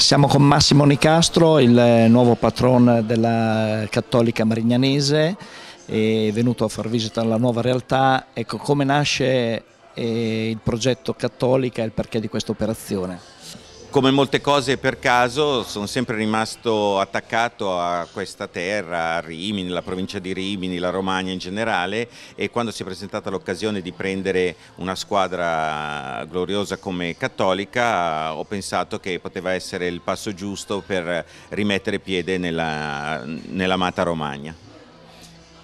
Siamo con Massimo Nicastro, il eh, nuovo patron della Cattolica Marignanese, è venuto a far visita alla nuova realtà. Ecco, come nasce eh, il progetto Cattolica e il perché di questa operazione? come molte cose per caso sono sempre rimasto attaccato a questa terra, a Rimini, la provincia di Rimini, la Romagna in generale e quando si è presentata l'occasione di prendere una squadra gloriosa come Cattolica ho pensato che poteva essere il passo giusto per rimettere piede nella, nell'amata Romagna.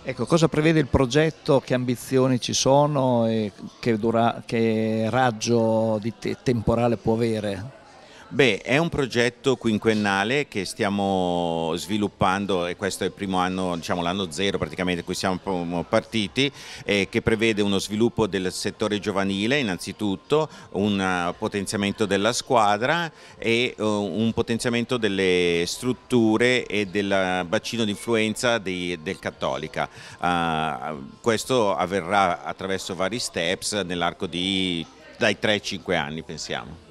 Ecco, cosa prevede il progetto, che ambizioni ci sono e che, dura, che raggio te temporale può avere? Beh, è un progetto quinquennale che stiamo sviluppando e questo è il primo anno, diciamo l'anno zero praticamente, in cui siamo partiti, eh, che prevede uno sviluppo del settore giovanile innanzitutto, un eh, potenziamento della squadra e uh, un potenziamento delle strutture e del bacino di influenza di, del Cattolica. Uh, questo avverrà attraverso vari steps nell'arco di dai 3 ai 5 anni pensiamo.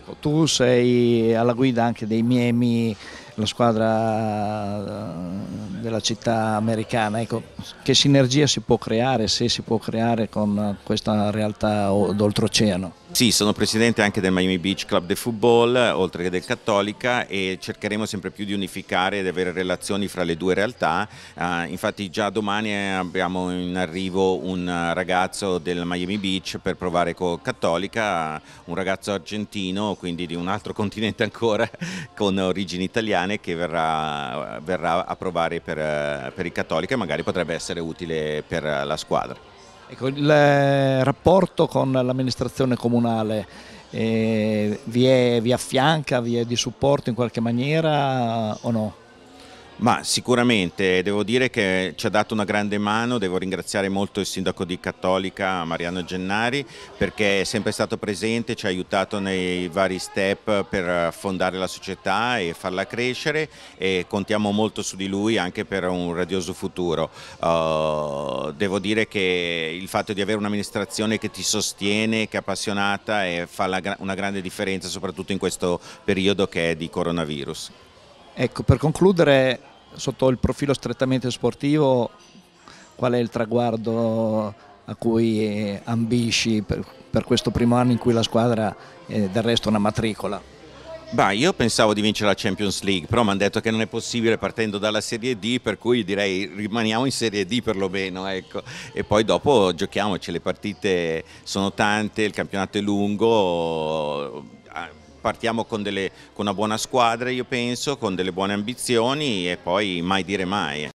Ecco, tu sei alla guida anche dei Miami, la squadra eh, della città americana, ecco, che sinergia si può creare, se si può creare con questa realtà d'oltreoceano? Sì, sono presidente anche del Miami Beach Club de Football, oltre che del Cattolica e cercheremo sempre più di unificare ed avere relazioni fra le due realtà. Uh, infatti già domani eh, abbiamo in arrivo un eh, ragazzo del Miami Beach per provare con Cattolica, un ragazzo argentino, quindi di un altro continente ancora, con origini italiane che verrà, verrà a provare per, eh, per il Cattolica e magari potrebbe essere utile per la squadra. Ecco, il eh, rapporto con l'amministrazione comunale eh, vi, è, vi affianca, vi è di supporto in qualche maniera eh, o no? Ma sicuramente devo dire che ci ha dato una grande mano, devo ringraziare molto il sindaco di Cattolica Mariano Gennari perché è sempre stato presente, ci ha aiutato nei vari step per fondare la società e farla crescere e contiamo molto su di lui anche per un radioso futuro. Uh, devo dire che il fatto di avere un'amministrazione che ti sostiene, che è appassionata e fa la, una grande differenza soprattutto in questo periodo che è di coronavirus. Ecco, per concludere sotto il profilo strettamente sportivo qual è il traguardo a cui ambisci per, per questo primo anno in cui la squadra è del resto una matricola? Beh, io pensavo di vincere la Champions League, però mi hanno detto che non è possibile partendo dalla Serie D, per cui direi rimaniamo in Serie D perlomeno. Ecco. E poi dopo giochiamoci, le partite sono tante, il campionato è lungo ah, partiamo con, delle, con una buona squadra, io penso, con delle buone ambizioni e poi mai dire mai. Eh.